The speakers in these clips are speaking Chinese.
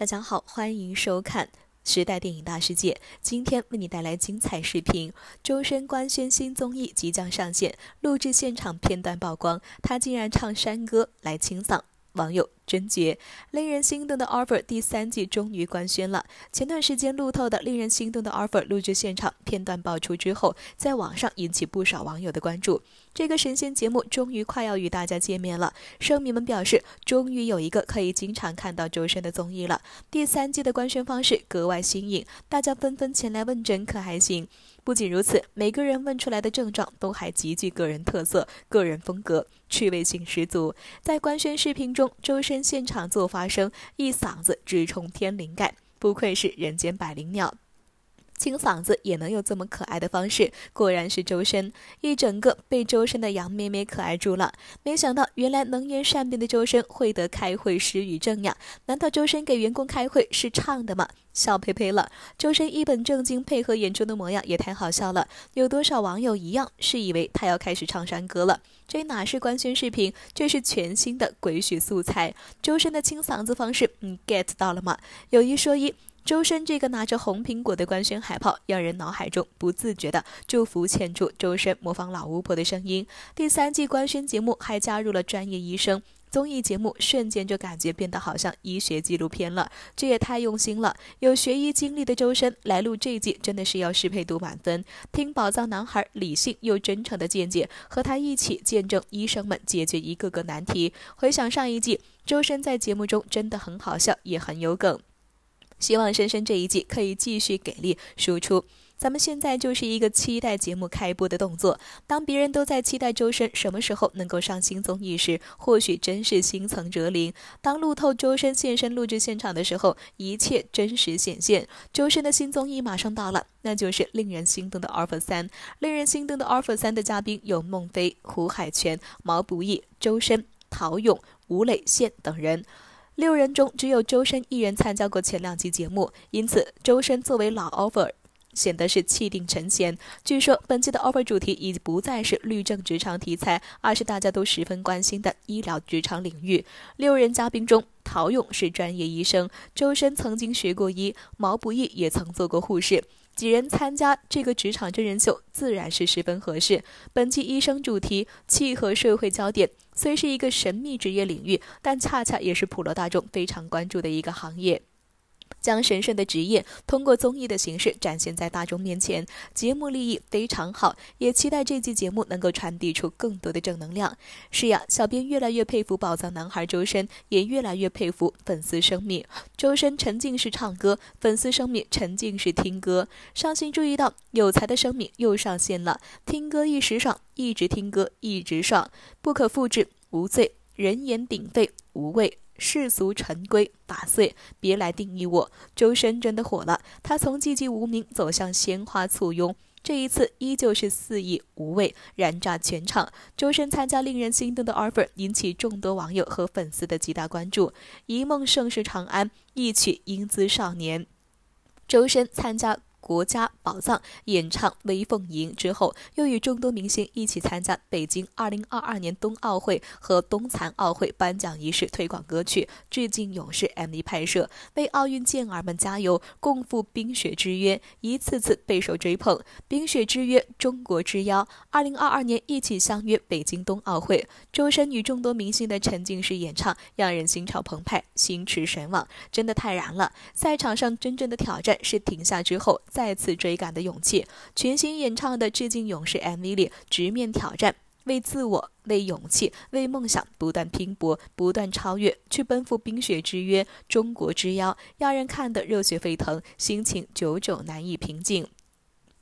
大家好，欢迎收看《时代电影大世界》，今天为你带来精彩视频。周深官宣新综艺即将上线，录制现场片段曝光，他竟然唱山歌来清嗓，网友。真绝！令人心动的 offer 第三季终于官宣了。前段时间路透的令人心动的 offer 录制现场片段爆出之后，在网上引起不少网友的关注。这个神仙节目终于快要与大家见面了。声迷们表示，终于有一个可以经常看到周深的综艺了。第三季的官宣方式格外新颖，大家纷纷前来问诊，可还行？不仅如此，每个人问出来的症状都还极具个人特色、个人风格，趣味性十足。在官宣视频中，周深。现场做发声，一嗓子直冲天灵盖，不愧是人间百灵鸟。清嗓子也能有这么可爱的方式，果然是周深，一整个被周深的羊咩咩可爱住了。没想到原来能言善辩的周深会得开会失语症呀？难道周深给员工开会是唱的吗？笑呸呸了！周深一本正经配合演出的模样也太好笑了。有多少网友一样是以为他要开始唱山歌了？这哪是官宣视频，这是全新的鬼畜素材。周深的清嗓子方式，你 get 到了吗？有一说一。周深这个拿着红苹果的官宣海报，让人脑海中不自觉的就浮现出周深模仿老巫婆的声音。第三季官宣节目还加入了专业医生，综艺节目瞬间就感觉变得好像医学纪录片了，这也太用心了。有学医经历的周深来录这季，真的是要适配度满分。听宝藏男孩理性又真诚的见解，和他一起见证医生们解决一个个难题。回想上一季，周深在节目中真的很好笑，也很有梗。希望深深这一季可以继续给力输出。咱们现在就是一个期待节目开播的动作。当别人都在期待周深什么时候能够上新综艺时，或许真是心曾折灵。当路透周深现身录制现场的时候，一切真实显现。周深的新综艺马上到了，那就是令人心动的《Alpha 三》。令人心动的《Alpha 三》的嘉宾有孟非、胡海泉、毛不易、周深、陶勇、吴磊、现等人。六人中只有周深一人参加过前两期节目，因此周深作为老 offer 显得是气定神闲。据说本期的 offer 主题已不再是律政职场题材，而是大家都十分关心的医疗职场领域。六人嘉宾中。陶勇是专业医生，周深曾经学过医，毛不易也曾做过护士，几人参加这个职场真人秀自然是十分合适。本期医生主题契合社会焦点，虽是一个神秘职业领域，但恰恰也是普罗大众非常关注的一个行业。将神圣的职业通过综艺的形式展现在大众面前，节目利益非常好，也期待这季节目能够传递出更多的正能量。是呀，小编越来越佩服宝藏男孩周深，也越来越佩服粉丝生命。周深沉浸式唱歌，粉丝生命沉浸式听歌。伤心注意到有才的生命又上线了，听歌一时爽，一直听歌一直爽，不可复制，无罪，人言鼎沸，无畏。世俗陈规，打碎！别来定义我。周深真的火了，他从寂寂无名走向鲜花簇拥。这一次依旧是肆意无畏，燃炸全场。周深参加令人心动的 offer，引起众多网友和粉丝的极大关注。一梦盛世长安，一曲英姿少年。周深参加。国家宝藏演唱《威风吟》之后，又与众多明星一起参加北京2022年冬奥会和冬残奥会颁奖仪式推广歌曲《致敬勇士》MV 拍摄，为奥运健儿们加油，共赴冰雪之约，一次次备受追捧。冰雪之约，中国之邀，2022年一起相约北京冬奥会。周深与众多明星的沉浸式演唱，让人心潮澎湃，心驰神往，真的太燃了！赛场上真正的挑战是停下之后。再次追赶的勇气，全新演唱的致敬勇士 MV 里，直面挑战，为自我，为勇气，为梦想，不断拼搏，不断超越，去奔赴冰雪之约，中国之邀，让人看得热血沸腾，心情久久难以平静。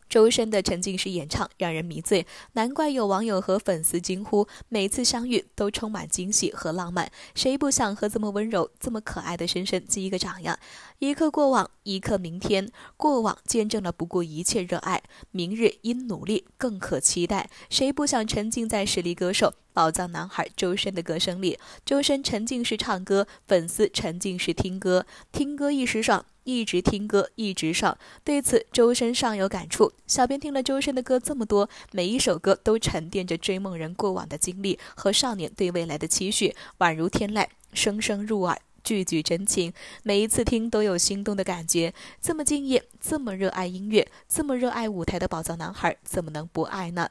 周深的沉浸式演唱让人迷醉，难怪有网友和粉丝惊呼：“每次相遇都充满惊喜和浪漫，谁不想和这么温柔、这么可爱的深深击一个掌呀？”一刻过往，一刻明天，过往见证了不顾一切热爱，明日因努力更可期待。谁不想沉浸在实力歌手、宝藏男孩周深的歌声里？周深沉浸式唱歌，粉丝沉浸式听歌，听歌一时爽。一直听歌，一直上。对此，周深尚有感触。小编听了周深的歌这么多，每一首歌都沉淀着追梦人过往的经历和少年对未来的期许，宛如天籁，声声入耳，句句真情。每一次听都有心动的感觉。这么敬业，这么热爱音乐，这么热爱舞台的宝藏男孩，怎么能不爱呢？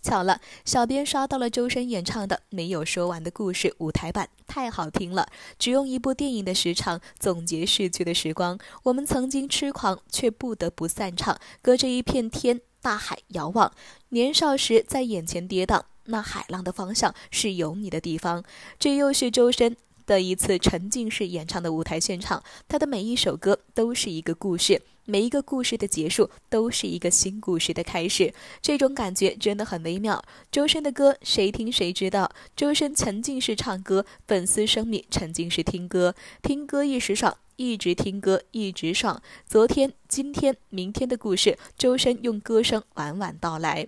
巧了，小编刷到了周深演唱的《没有说完的故事》舞台版。太好听了！只用一部电影的时长总结逝去的时光，我们曾经痴狂，却不得不散场。隔着一片天，大海遥望，年少时在眼前跌宕，那海浪的方向是有你的地方。这又是周深的一次沉浸式演唱的舞台现场，他的每一首歌都是一个故事。每一个故事的结束都是一个新故事的开始，这种感觉真的很微妙。周深的歌，谁听谁知道。周深沉浸式唱歌，粉丝生命沉浸式听歌，听歌一时爽，一直听歌一直爽。昨天、今天、明天的故事，周深用歌声婉婉道来。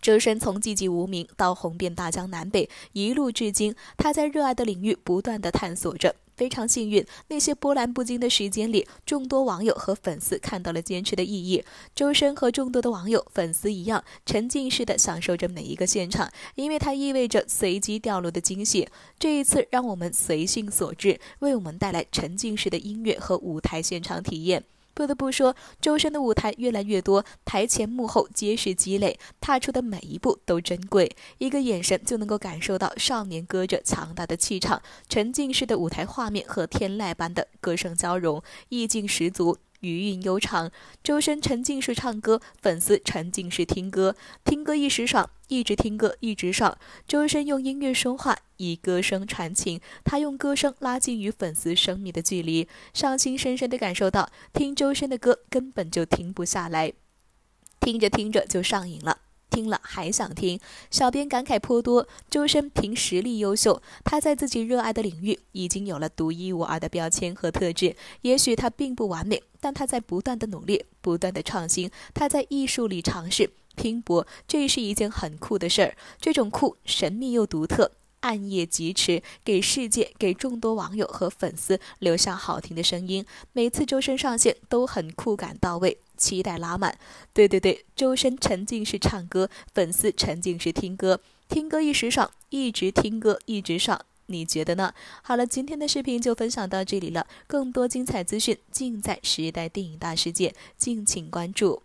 周深从寂寂无名到红遍大江南北，一路至今，他在热爱的领域不断的探索着。非常幸运，那些波澜不惊的时间里，众多网友和粉丝看到了坚持的意义。周深和众多的网友、粉丝一样，沉浸式的享受着每一个现场，因为它意味着随机掉落的惊喜。这一次，让我们随性所致，为我们带来沉浸式的音乐和舞台现场体验。不得不说，周深的舞台越来越多，台前幕后皆是积累，踏出的每一步都珍贵。一个眼神就能够感受到少年歌者强大的气场，沉浸式的舞台画面和天籁般的歌声交融，意境十足。余韵悠长，周深沉浸式唱歌，粉丝沉浸式听歌，听歌一时爽，一直听歌一直爽。周深用音乐说话，以歌声传情，他用歌声拉近与粉丝生命的距离。上清深深地感受到，听周深的歌根本就停不下来，听着听着就上瘾了。听了还想听，小编感慨颇多。周深凭实力优秀，他在自己热爱的领域已经有了独一无二的标签和特质。也许他并不完美，但他在不断的努力，不断的创新。他在艺术里尝试拼搏，这是一件很酷的事儿。这种酷神秘又独特。暗夜疾驰给世界、给众多网友和粉丝留下好听的声音。每次周深上线都很酷感到位。期待拉满，对对对，周深沉浸式唱歌，粉丝沉浸式听歌，听歌一时爽，一直听歌一直爽，你觉得呢？好了，今天的视频就分享到这里了，更多精彩资讯尽在《时代电影大世界》，敬请关注。